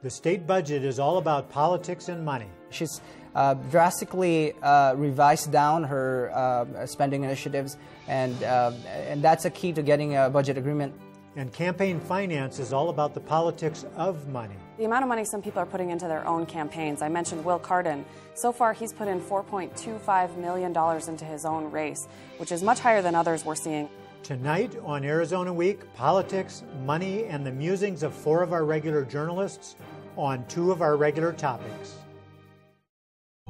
The state budget is all about politics and money. She's uh, drastically uh, revised down her uh, spending initiatives, and, uh, and that's a key to getting a budget agreement. And campaign finance is all about the politics of money. The amount of money some people are putting into their own campaigns. I mentioned Will Cardin. So far, he's put in $4.25 million into his own race, which is much higher than others we're seeing. Tonight on Arizona Week, politics, money, and the musings of four of our regular journalists on two of our regular topics.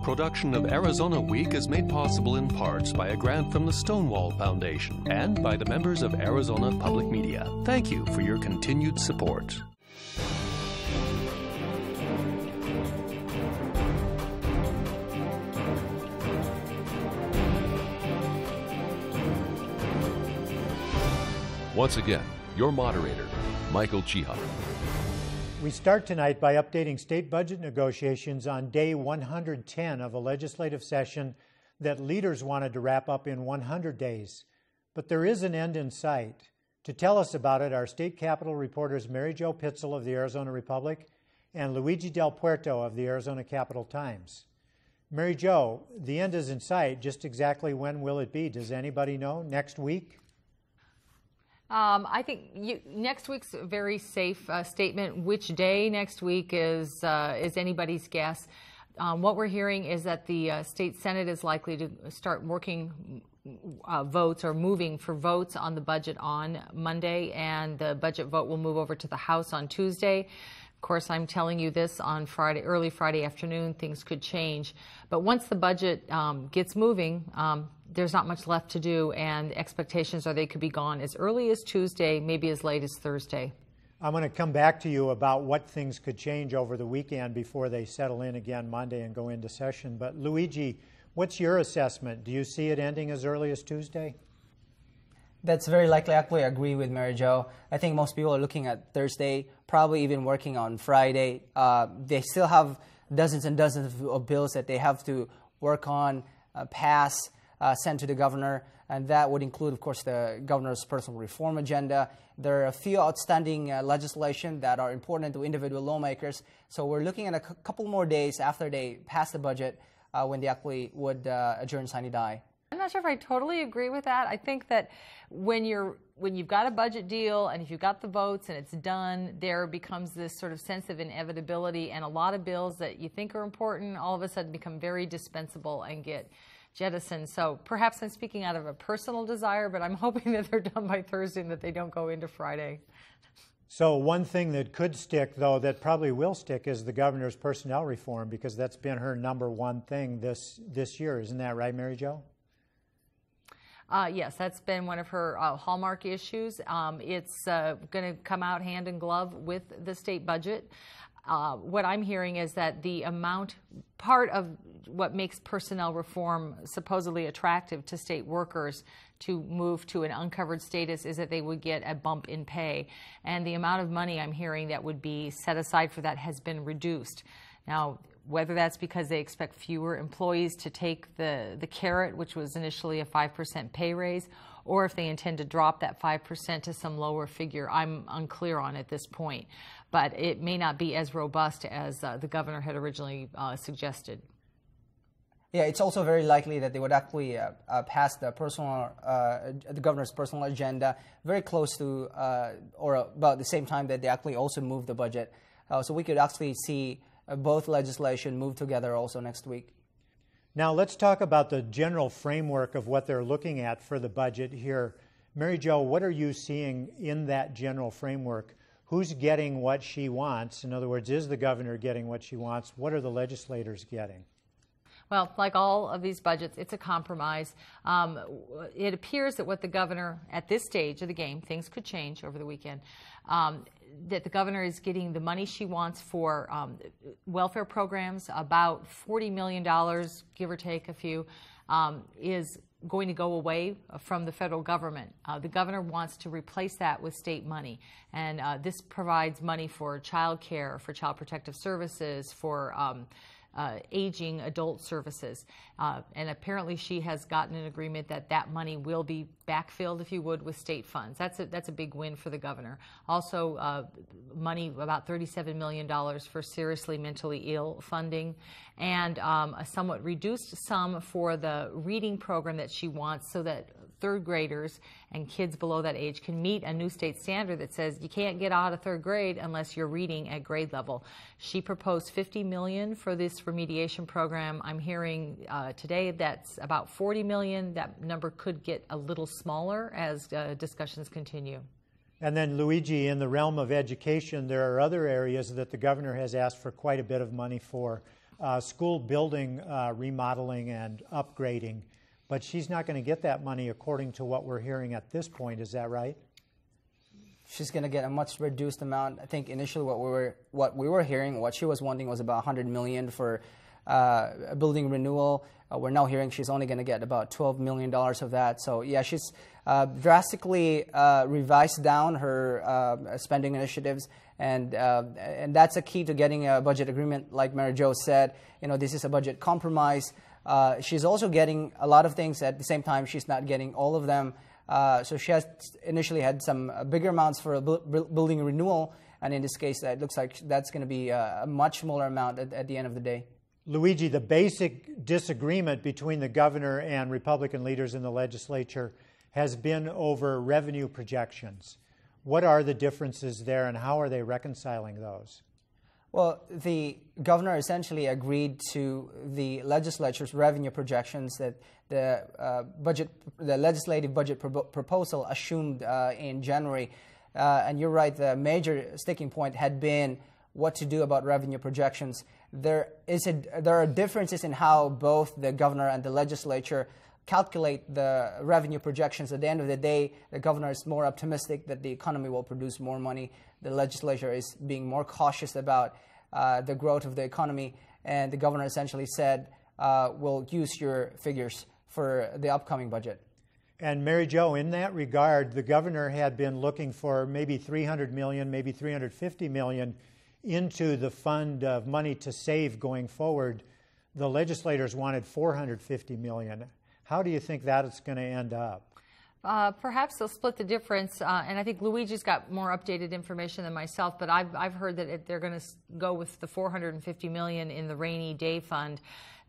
Production of Arizona Week is made possible in parts by a grant from the Stonewall Foundation and by the members of Arizona Public Media. Thank you for your continued support. Once again, your moderator, Michael Chiha. We start tonight by updating state budget negotiations on day 110 of a legislative session that leaders wanted to wrap up in 100 days. But there is an end in sight. To tell us about it, our state capitol reporters Mary Jo Pitzel of the Arizona Republic and Luigi Del Puerto of the Arizona Capital Times. Mary Jo, the end is in sight. Just exactly when will it be? Does anybody know? Next week? Um, I think you, next week's a very safe uh, statement. Which day next week is uh, is anybody's guess. Um, what we're hearing is that the uh, state senate is likely to start working uh, votes or moving for votes on the budget on Monday, and the budget vote will move over to the House on Tuesday. Of course, I'm telling you this on Friday, early Friday afternoon. Things could change, but once the budget um, gets moving um, there's not much left to do, and expectations are they could be gone as early as Tuesday, maybe as late as Thursday. I'm going to come back to you about what things could change over the weekend before they settle in again Monday and go into session. But Luigi, what's your assessment? Do you see it ending as early as Tuesday? That's very likely. I actually agree with Mary Jo. I think most people are looking at Thursday, probably even working on Friday. Uh, they still have dozens and dozens of bills that they have to work on, uh, pass, uh, sent to the governor, and that would include, of course, the governor's personal reform agenda. There are a few outstanding uh, legislation that are important to individual lawmakers. So we're looking at a couple more days after they pass the budget uh, when they actually would uh, adjourn sine die. I'm not sure if I totally agree with that. I think that when you're when you've got a budget deal and if you've got the votes and it's done, there becomes this sort of sense of inevitability, and a lot of bills that you think are important all of a sudden become very dispensable and get jettison. So perhaps I'm speaking out of a personal desire, but I'm hoping that they're done by Thursday and that they don't go into Friday. So one thing that could stick, though, that probably will stick, is the governor's personnel reform because that's been her number one thing this this year. Isn't that right, Mary Jo? Uh, yes, that's been one of her uh, hallmark issues. Um, it's uh, going to come out hand in glove with the state budget. Uh, what I'm hearing is that the amount, part of what makes personnel reform supposedly attractive to state workers to move to an uncovered status is that they would get a bump in pay. And the amount of money I'm hearing that would be set aside for that has been reduced. Now, whether that's because they expect fewer employees to take the, the carrot, which was initially a 5% pay raise, or if they intend to drop that 5% to some lower figure, I'm unclear on at this point but it may not be as robust as uh, the governor had originally uh, suggested. Yeah, it's also very likely that they would actually uh, uh pass the personal, uh, the governor's personal agenda very close to uh, or about the same time that they actually also move the budget. so we could actually see both legislation move together also next week. Now let's talk about the general framework of what they're looking at for the budget here. Mary Jo, what are you seeing in that general framework who's getting what she wants? In other words, is the governor getting what she wants? What are the legislators getting? Well, like all of these budgets, it's a compromise. Um, it appears that what the governor, at this stage of the game, things could change over the weekend, um, that the governor is getting the money she wants for um, welfare programs, about $40 million, give or take a few, um, is going to go away uh, from the federal government. Uh, the governor wants to replace that with state money. And uh, this provides money for child care, for child protective services, for um, uh, aging adult services. Uh, and apparently she has gotten an agreement that that money will be backfilled, if you would, with state funds. That's a, that's a big win for the governor. Also, uh, money, about $37 million for seriously mentally ill funding, and um, a somewhat reduced sum for the reading program that she wants so that third graders and kids below that age can meet a new state standard that says you can't get out of third grade unless you're reading at grade level. She proposed 50 million for this remediation program. I'm hearing uh, today that's about 40 million. That number could get a little smaller as uh, discussions continue. And then, Luigi, in the realm of education, there are other areas that the governor has asked for quite a bit of money for uh, school building uh, remodeling and upgrading. But she's not going to get that money according to what we're hearing at this point. Is that right? She's going to get a much reduced amount. I think initially what we were what we were hearing, what she was wanting was about 100 million for uh, building renewal. Uh, we're now hearing she's only going to get about 12 million dollars of that. So yeah, she's uh, drastically uh, revised down her uh, spending initiatives, and uh, and that's a key to getting a budget agreement. Like Mary Jo said, you know this is a budget compromise. Uh, she's also getting a lot of things at the same time. She's not getting all of them. Uh, so she has initially had some uh, bigger amounts for bu- building renewal, and in this case, it looks like that's going to be uh, a much smaller amount at, at the end of the day. Luigi, the basic disagreement between the governor and Republican leaders in the legislature has been over revenue projections. What are the differences there, and how are they reconciling those? Well, the governor essentially agreed to the legislature's revenue projections that the uh, budget, the legislative budget pro proposal assumed uh, in January. Uh, and you're right, the major sticking point had been what to do about revenue projections. There, is a, there are differences in how both the governor and the legislature calculate the revenue projections. At the end of the day, the governor is more optimistic that the economy will produce more money. The legislature is being more cautious about uh, the growth of the economy. And the governor essentially said, uh, we'll use your figures for the upcoming budget. And Mary Jo, in that regard, the governor had been looking for maybe 300 million, maybe 350 million into the fund of money to save going forward. The legislators wanted 450 million. How do you think that is going to end up? Uh, perhaps they'll split the difference, uh, and I think Luigi's got more updated information than myself. But I've I've heard that it, they're going to go with the 450 million in the rainy day fund,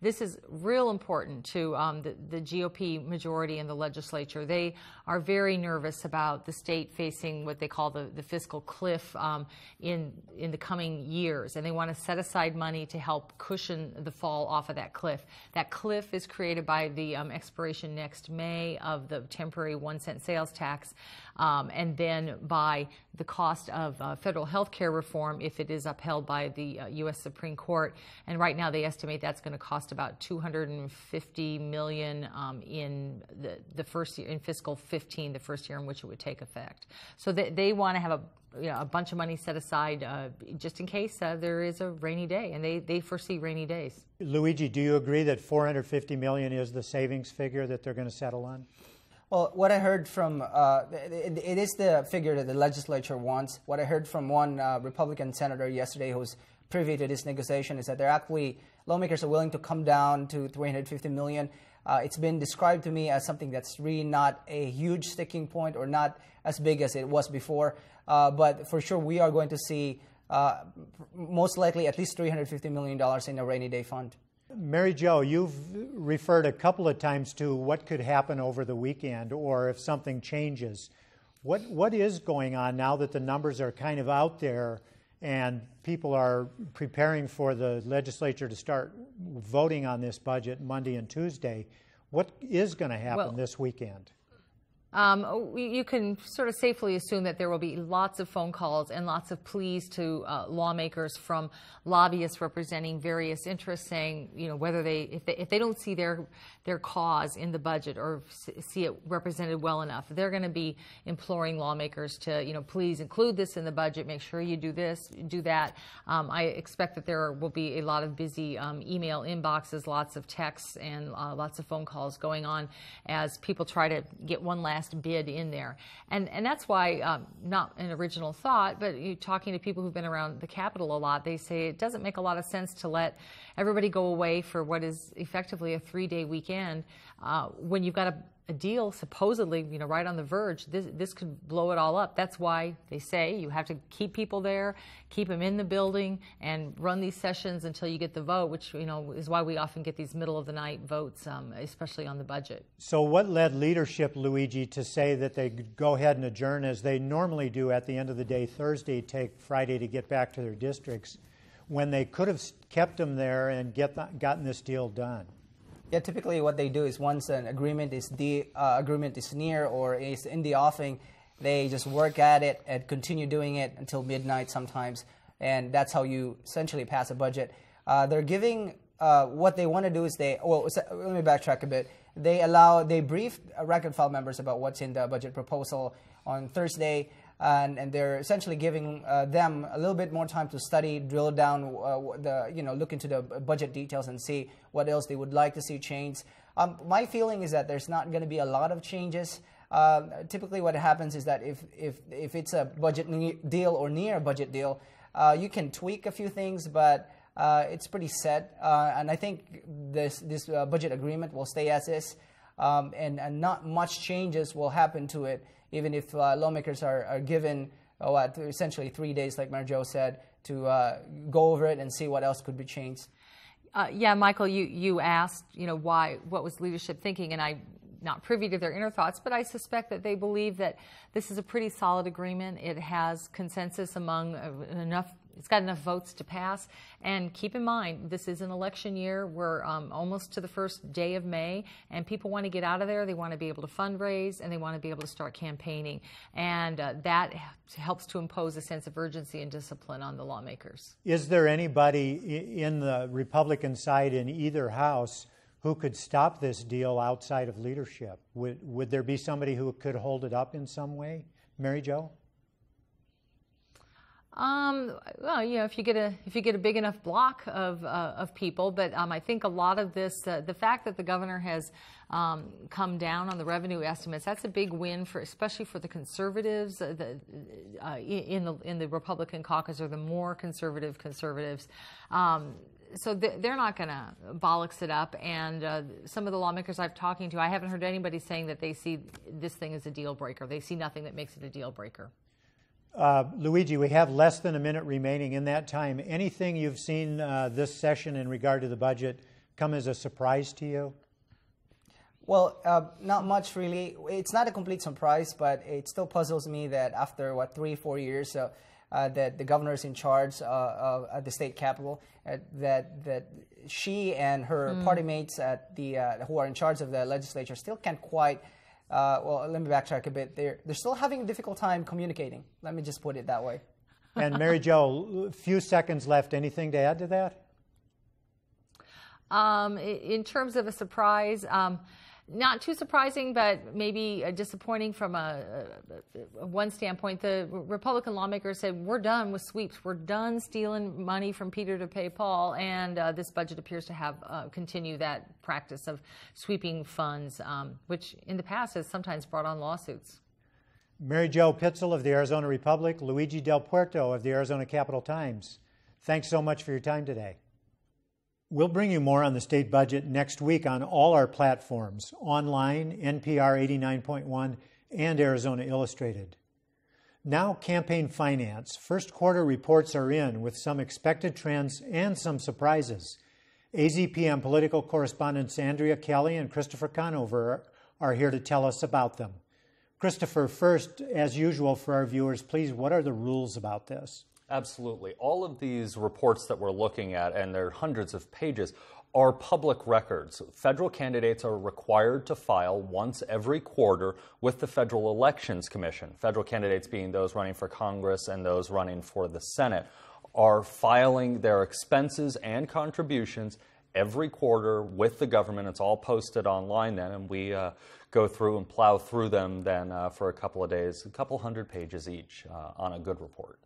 this is real important to um, the, the GOP majority in the legislature. They are very nervous about the state facing what they call the, the fiscal cliff um, in, in the coming years, and they want to set aside money to help cushion the fall off of that cliff. That cliff is created by the um, expiration next May of the temporary one cent sales tax, um, and then by the cost of uh, federal health care reform if it is upheld by the uh, U.S. Supreme Court. And right now, they estimate that's going to cost lost about 250 million um, in the, the first year, in fiscal 15, the first year in which it would take effect. So they, they want to have a you know, a bunch of money set aside uh, just in case uh, there is a rainy day, and they, they foresee rainy days. Luigi, do you agree that 450 million is the savings figure that they're going to settle on? Well, what I heard from uh, it, it is the figure that the legislature wants. What I heard from one uh, Republican senator yesterday who's privy to this negotiation is that they're actually lawmakers are willing to come down to 350 million. Uh, it's been described to me as something that's really not a huge sticking point or not as big as it was before. Uh, but for sure, we are going to see uh, most likely at least $350 million in a rainy day fund. Mary Jo, you've referred a couple of times to what could happen over the weekend or if something changes. What, what is going on now that the numbers are kind of out there? and people are preparing for the legislature to start voting on this budget Monday and Tuesday. What is going to happen well, this weekend? Um, you can sort of safely assume that there will be lots of phone calls and lots of pleas to uh, lawmakers from lobbyists representing various interests, saying, you know, whether they if they, if they don't see their their cause in the budget or see it represented well enough, they're going to be imploring lawmakers to, you know, please include this in the budget. Make sure you do this, do that. Um, I expect that there will be a lot of busy um, email inboxes, lots of texts, and uh, lots of phone calls going on as people try to get one last last bid in there. And, and that's why, um, not an original thought, but you talking to people who've been around the Capitol a lot, they say it doesn't make a lot of sense to let everybody go away for what is effectively a three day weekend uh, when you've got a a deal supposedly, you know, right on the verge, this, this could blow it all up. That's why they say you have to keep people there, keep them in the building, and run these sessions until you get the vote, which, you know, is why we often get these middle of the night votes, um, especially on the budget. So, what led leadership, Luigi, to say that they go ahead and adjourn as they normally do at the end of the day Thursday, take Friday to get back to their districts, when they could have kept them there and get the, gotten this deal done? Yeah, typically what they do is once an agreement is the uh, agreement is near or is in the offing, they just work at it and continue doing it until midnight sometimes, and that's how you essentially pass a budget. Uh, they're giving uh, what they want to do is they well let me backtrack a bit. They allow they brief uh, record file members about what's in the budget proposal on Thursday and, and they're essentially giving uh, them a little bit more time to study, drill down uh, the you know look into the budget details and see what else they would like to see changed. Um, my feeling is that there's not going to be a lot of changes. Uh, typically, what happens is that if if if it's a budget deal or near a budget deal, uh, you can tweak a few things, but uh, it's pretty set. Uh, and I think this this budget agreement will stay as is, um, and, and not much changes will happen to it even if uh, lawmakers are, are given uh, what, essentially three days, like Marjo said, to uh, go over it and see what else could be changed. yeah, Michael, you, you asked, you know, why, what was leadership thinking? And I not privy to their inner thoughts, but I suspect that they believe that this is a pretty solid agreement. It has consensus among enough it's got enough votes to pass. And keep in mind, this is an election year. We're um, almost to the first day of May, and people want to get out of there. They want to be able to fundraise, and they want to be able to start campaigning. And uh, that helps to impose a sense of urgency and discipline on the lawmakers. Is there anybody in the Republican side in either house? who could stop this deal outside of leadership? Would, would there be somebody who could hold it up in some way? Mary Jo? Um, well, you know, if you get a if you get a big enough block of uh, of people, but um, I think a lot of this, uh, the fact that the governor has um, come down on the revenue estimates, that's a big win for especially for the conservatives, uh, the, uh, in the in the Republican caucus or the more conservative conservatives um, so they're not going to bollocks it up. And uh, some of the lawmakers I've talking to, I haven't heard anybody saying that they see this thing as a deal breaker. They see nothing that makes it a deal breaker. Uh, Luigi, we have less than a minute remaining in that time. Anything you've seen uh, this session in regard to the budget come as a surprise to you? Well, uh, not much really. It's not a complete surprise, but it still puzzles me that after what three, four years, uh, uh, that the governor is in charge of uh, uh, the state capital, uh, that that she and her mm. party mates at the who are in charge of the legislature still can't quite uh, well, let me backtrack a bit. They're, they're still having a difficult time communicating. Let me just put it that way. and Mary Jo, a few seconds left. Anything to add to that? Um, in terms of a surprise, um, not too surprising, but maybe uh, disappointing from a, a, a, one standpoint. The Republican lawmakers said, "We're done with sweeps. We're done stealing money from Peter to pay Paul." And uh, this budget appears to have uh, continue that practice of sweeping funds, um, which in the past has sometimes brought on lawsuits. Mary Jo Pitzel of the Arizona Republic, Luigi Del Puerto of the Arizona Capital Times. Thanks so much for your time today. We'll bring you more on the state budget next week on all our platforms online, NPR 89.1, and Arizona Illustrated. Now, campaign finance. First quarter reports are in with some expected trends and some surprises. AZPM political correspondents Andrea Kelly and Christopher Conover are here to tell us about them. Christopher, first, as usual for our viewers, please, what are the rules about this? Absolutely. All of these reports that we're looking at, and there are hundreds of pages, are public records. Federal candidates are required to file once every quarter with the Federal Elections Commission. Federal candidates being those running for Congress and those running for the Senate are filing their expenses and contributions every quarter with the government. It's all posted online then, and we uh, go through and plow through them then uh, for a couple of days, a couple hundred pages each uh, on a good report.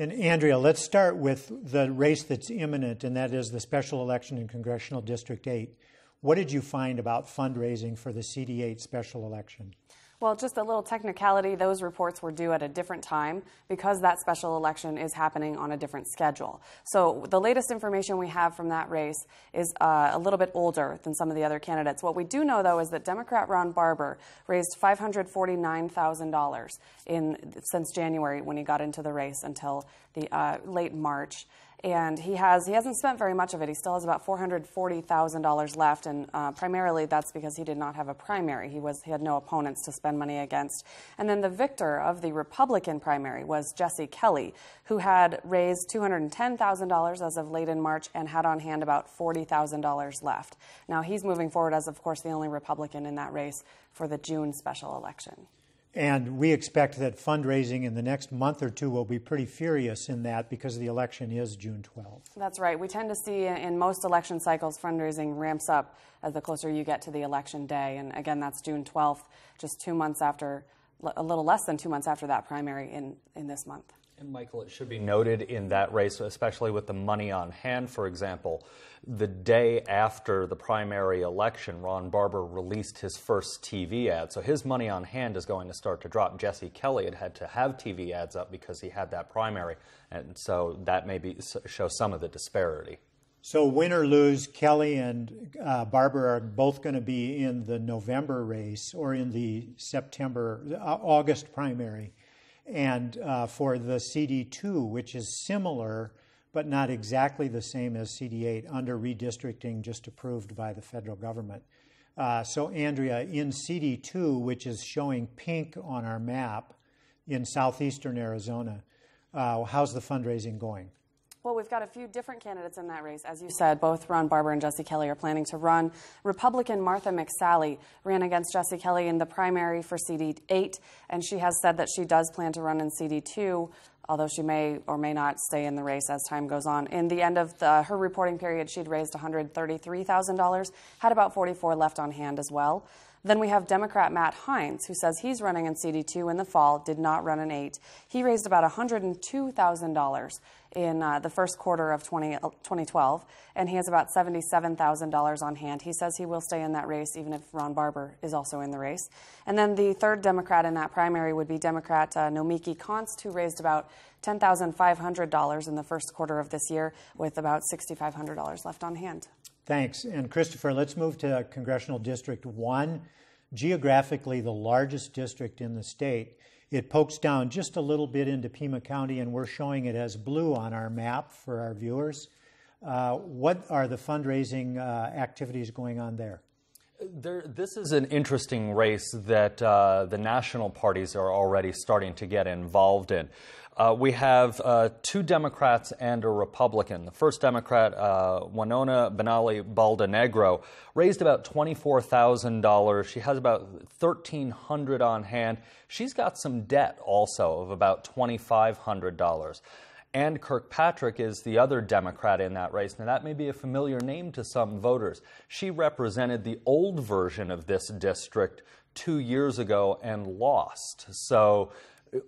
And Andrea, let's start with the race that's imminent, and that is the special election in Congressional District 8. What did you find about fundraising for the CD8 special election? Well, just a little technicality those reports were due at a different time because that special election is happening on a different schedule. So the latest information we have from that race is uh, a little bit older than some of the other candidates. What we do know, though, is that Democrat Ron Barber raised $549,000 in, since January when he got into the race until the uh, late March and he has he hasn't spent very much of it. He still has about four hundred forty thousand dollars left, and uh, primarily that's because he did not have a primary. He was he had no opponents to spend money against. And then the victor of the Republican primary was Jesse Kelly, who had raised two hundred ten thousand dollars as of late in March and had on hand about forty thousand dollars left. Now he's moving forward as, of course, the only Republican in that race for the June special election. And we expect that fundraising in the next month or two will be pretty furious in that because the election is June 12th. That's right. We tend to see in most election cycles fundraising ramps up as the closer you get to the election day. And again, that's June 12th, just two months after, a little less than two months after that primary in, in this month. And Michael, it should be noted in that race, especially with the money on hand, for example, the day after the primary election, Ron Barber released his first TV ad. So his money on hand is going to start to drop. Jesse Kelly had had to have TV ads up because he had that primary. And so that maybe show some of the disparity. So win or lose, Kelly and uh, Barber are both going to be in the November race or in the September, uh, August primary and uh, for the CD2, which is similar but not exactly the same as CD8 under redistricting just approved by the federal government. Uh, so, Andrea, in CD2, which is showing pink on our map in southeastern Arizona, uh, how's the fundraising going? Well, we've got a few different candidates in that race. As you said, both Ron Barber and Jesse Kelly are planning to run. Republican Martha McSally ran against Jesse Kelly in the primary for CD8, and she has said that she does plan to run in CD2, although she may or may not stay in the race as time goes on. In the end of the, her reporting period, she'd raised $133,000, had about 44 left on hand as well. Then we have Democrat Matt Hines, who says he's running in CD2 in the fall, did not run in 8. He raised about $102,000 in uh, the first quarter of 20, uh, 2012, and he has about $77,000 on hand. He says he will stay in that race, even if Ron Barber is also in the race. And then the third Democrat in that primary would be Democrat uh, Nomiki Konst, who raised about $10,500 in the first quarter of this year, with about $6,500 left on hand. Thanks. And Christopher, let's move to Congressional District 1, geographically the largest district in the state. It pokes down just a little bit into Pima County, and we're showing it as blue on our map for our viewers. Uh, what are the fundraising uh, activities going on there? There, this is an interesting race that uh, the national parties are already starting to get involved in. Uh, we have uh, two Democrats and a Republican. The first Democrat, uh, Winona Benali Baldenegro, raised about $24,000. She has about 1300 on hand. She's got some debt also of about $2,500. And Kirkpatrick is the other Democrat in that race. Now, that may be a familiar name to some voters. She represented the old version of this district two years ago and lost. So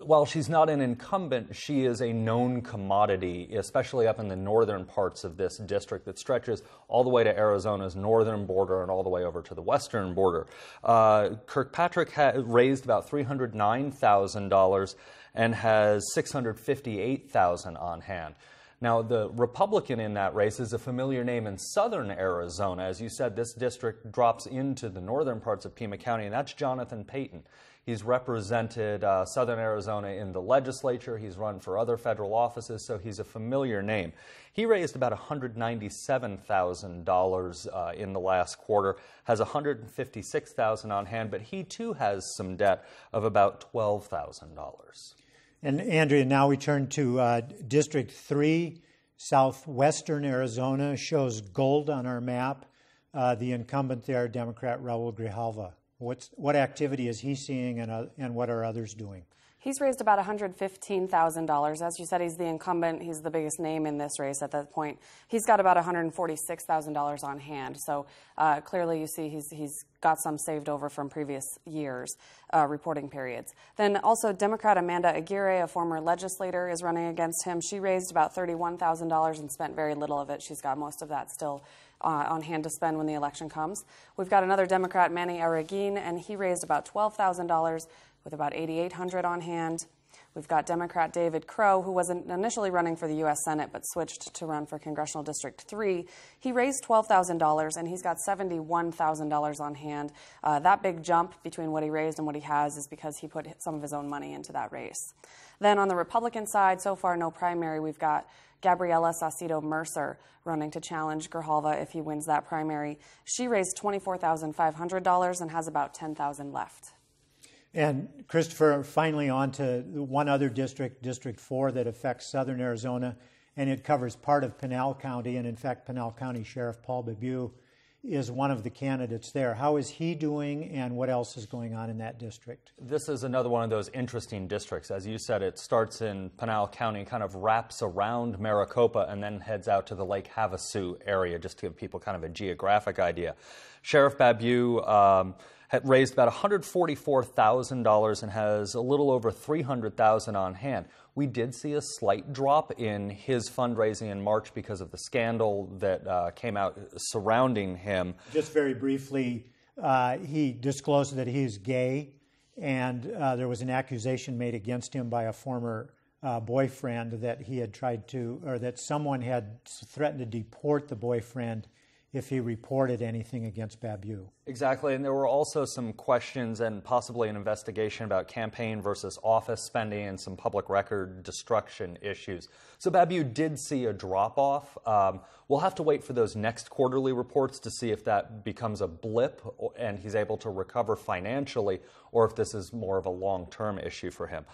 while she's not an incumbent, she is a known commodity, especially up in the northern parts of this district that stretches all the way to Arizona's northern border and all the way over to the western border. Uh, Kirkpatrick ha- raised about $309,000 and has 658000 on hand. Now, the Republican in that race is a familiar name in southern Arizona. As you said, this district drops into the northern parts of Pima County, and that's Jonathan Payton. He's represented uh, Southern Arizona in the legislature. He's run for other federal offices, so he's a familiar name. He raised about $197,000 uh, in the last quarter, has $156,000 on hand, but he too has some debt of about $12,000. And Andrea, now we turn to uh, District 3, southwestern Arizona, shows gold on our map. Uh, the incumbent there, Democrat Raul Grijalva. What's, what activity is he seeing and, uh, and what are others doing? He's raised about $115,000. As you said, he's the incumbent. He's the biggest name in this race at that point. He's got about $146,000 on hand. So uh, clearly, you see he's, he's got some saved over from previous years, uh, reporting periods. Then also, Democrat Amanda Aguirre, a former legislator, is running against him. She raised about $31,000 and spent very little of it. She's got most of that still uh, on hand to spend when the election comes. We've got another Democrat, Manny Aragin, and he raised about $12,000 with about 8,800 on hand. We've got Democrat David Crow, who wasn't initially running for the U.S. Senate but switched to run for Congressional District 3. He raised $12,000 and he's got $71,000 on hand. Uh, that big jump between what he raised and what he has is because he put some of his own money into that race. Then on the Republican side, so far no primary. We've got Gabriela Sacido Mercer running to challenge Grijalva if he wins that primary. She raised $24,500 and has about 10000 left. And Christopher, finally on to one other district, District 4, that affects southern Arizona, and it covers part of Pinal County. And in fact, Pinal County Sheriff Paul Babu is one of the candidates there. How is he doing, and what else is going on in that district? This is another one of those interesting districts. As you said, it starts in Pinal County, kind of wraps around Maricopa, and then heads out to the Lake Havasu area, just to give people kind of a geographic idea. Sheriff Babu. Um, had raised about $144,000 and has a little over 300,000 on hand. We did see a slight drop in his fundraising in March because of the scandal that uh, came out surrounding him. Just very briefly, uh, he disclosed that he is gay, and uh, there was an accusation made against him by a former uh, boyfriend that he had tried to, or that someone had threatened to deport the boyfriend if he reported anything against Babu. Exactly, and there were also some questions and possibly an investigation about campaign versus office spending and some public record destruction issues. So Babu did see a drop off. Um, we'll have to wait for those next quarterly reports to see if that becomes a blip and he's able to recover financially or if this is more of a long term issue for him.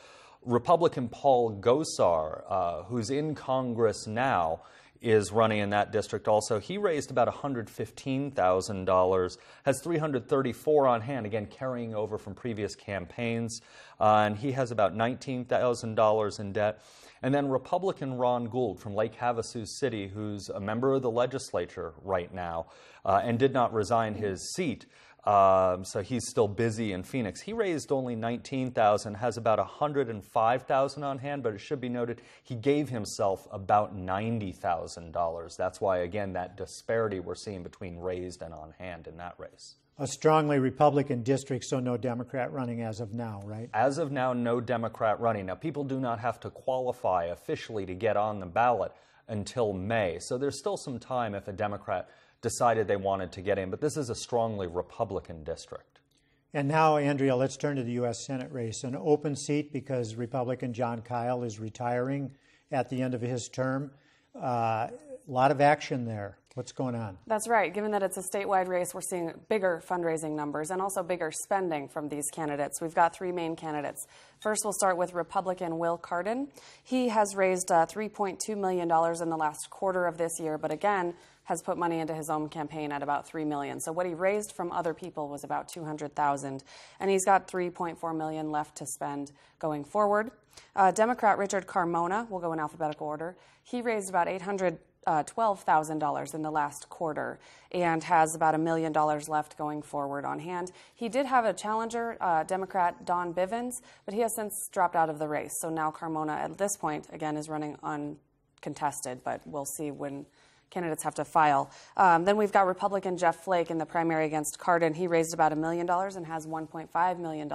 Republican Paul Gosar, uh, who's in Congress now, is running in that district also. He raised about $115,000, has 334 on hand, again, carrying over from previous campaigns. Uh, and he has about $19,000 in debt. And then Republican Ron Gould from Lake Havasu City, who's a member of the legislature right now uh, and did not resign his seat, um, so he's still busy in Phoenix. He raised only 19,000, has about 105,000 on hand, but it should be noted he gave himself about $90,000. That's why again that disparity we're seeing between raised and on hand in that race. A strongly Republican district, so no Democrat running as of now, right? As of now, no Democrat running. Now, people do not have to qualify officially to get on the ballot until May, so there's still some time if a Democrat decided they wanted to get in. But this is a strongly Republican district. And now, Andrea, let's turn to the U.S. Senate race. An open seat because Republican John Kyle is retiring at the end of his term. Uh, a lot of action there. What's going on? That's right. Given that it's a statewide race, we're seeing bigger fundraising numbers and also bigger spending from these candidates. We've got three main candidates. First, we'll start with Republican Will Cardin. He has raised uh, $3.2 million in the last quarter of this year, but again, has put money into his own campaign at about three million. So what he raised from other people was about two hundred thousand, and he's got three point four million left to spend going forward. Uh, Democrat Richard Carmona, will go in alphabetical order. He raised about eight hundred uh, $12,000 in the last quarter and has about a million dollars left going forward on hand. He did have a challenger, uh, Democrat Don Bivens, but he has since dropped out of the race. So now Carmona, at this point, again, is running uncontested, but we'll see when candidates have to file. Um, then we've got Republican Jeff Flake in the primary against Cardin. He raised about a million dollars and has $1.5 million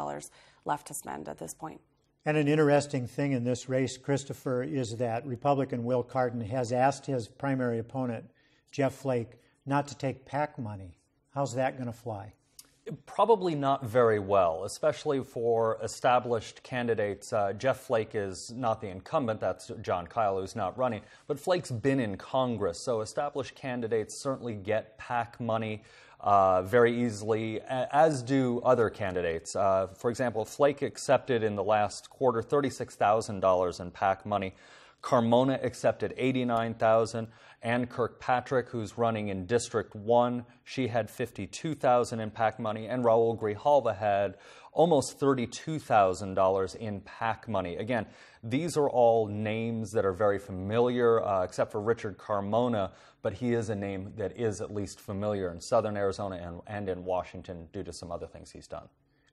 left to spend at this point. And an interesting thing in this race, Christopher, is that Republican Will Cardin has asked his primary opponent, Jeff Flake, not to take PAC money. How's that going to fly? Probably not very well, especially for established candidates. Uh, Jeff Flake is not the incumbent, that's John Kyle who's not running, but Flake's been in Congress, so established candidates certainly get PAC money. Uh, very easily, as do other candidates. Uh, for example, Flake accepted in the last quarter $36,000 in PAC money. Carmona accepted 89,000. Ann Kirkpatrick, who's running in District 1, she had 52,000 in PAC money, and Raul Grijalva had almost $32,000 in PAC money. Again, these are all names that are very familiar, uh, except for Richard Carmona, but he is a name that is at least familiar in southern Arizona and, and in Washington due to some other things he's done.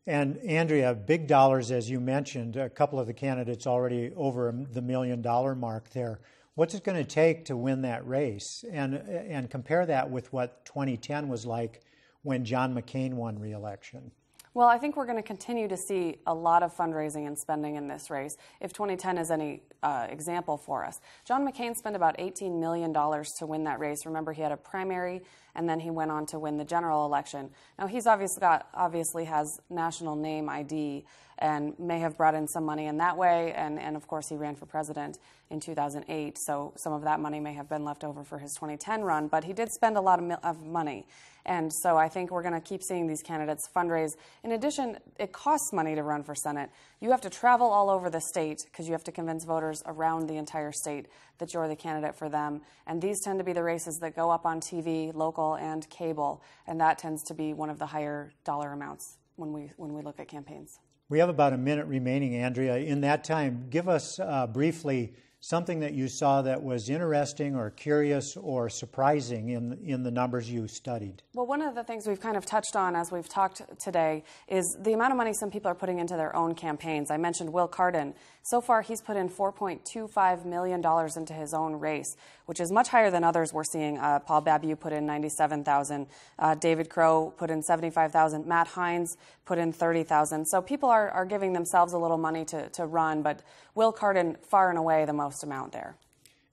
And Andrea, big dollars, as you mentioned, a couple of the candidates already over the million dollar mark there what's it going to take to win that race? And, and compare that with what 2010 was like when John McCain won reelection. Well, I think we're going to continue to see a lot of fundraising and spending in this race. If 2010 is any uh, example for us. John McCain spent about $18 million to win that race. Remember, he had a primary, and then he went on to win the general election. Now, he's obviously got, obviously has national name ID and may have brought in some money in that way. And, and of course, he ran for president in 2008, so some of that money may have been left over for his 2010 run. But he did spend a lot of, mil- of money. And so I think we're going to keep seeing these candidates fundraise. In addition, it costs money to run for Senate. You have to travel all over the state because you have to convince voters voters around the entire state that you're the candidate for them. And these tend to be the races that go up on TV, local, and cable. And that tends to be one of the higher dollar amounts when we, when we look at campaigns. We have about a minute remaining, Andrea. In that time, give us uh, briefly something that you saw that was interesting or curious or surprising in, in the numbers you studied? Well, one of the things we've kind of touched on as we've talked today is the amount of money some people are putting into their own campaigns. I mentioned Will Cardin so far, he's put in $4.25 million into his own race, which is much higher than others we're seeing. Uh, Paul Babbu put in 97,000. Uh, David Crow put in 75,000. Matt Hines put in 30,000. So people are, are giving themselves a little money to, to run, but Will Cardin far and away the most amount there.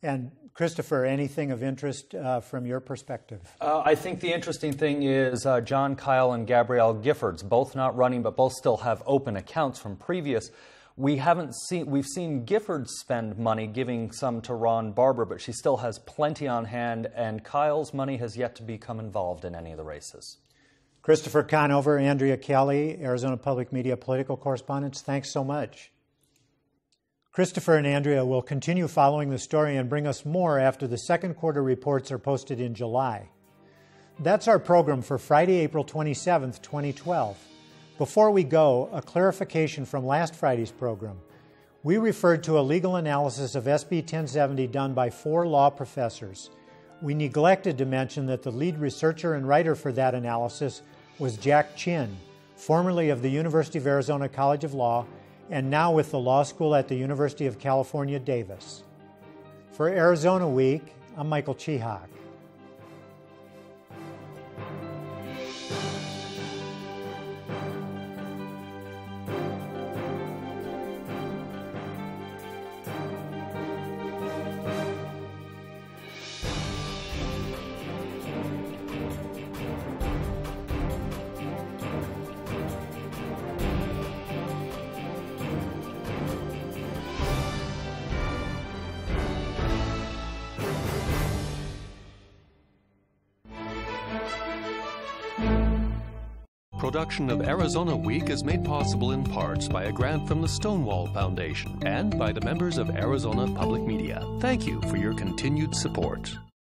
And Christopher, anything of interest uh, from your perspective? Uh, I think the interesting thing is uh, John Kyle and Gabrielle Giffords, both not running, but both still have open accounts from previous we haven't seen we've seen Gifford spend money giving some to Ron Barber, but she still has plenty on hand, and Kyle's money has yet to become involved in any of the races. Christopher Conover, Andrea Kelly, Arizona Public Media political correspondents, thanks so much. Christopher and Andrea will continue following the story and bring us more after the second quarter reports are posted in July. That's our program for Friday, April 27th, 2012. Before we go, a clarification from last Friday's program. We referred to a legal analysis of SB 1070 done by four law professors. We neglected to mention that the lead researcher and writer for that analysis was Jack Chin, formerly of the University of Arizona College of Law and now with the law school at the University of California, Davis. For Arizona Week, I'm Michael Chihak. production of Arizona Week is made possible in parts by a grant from the Stonewall Foundation and by the members of Arizona Public Media. Thank you for your continued support.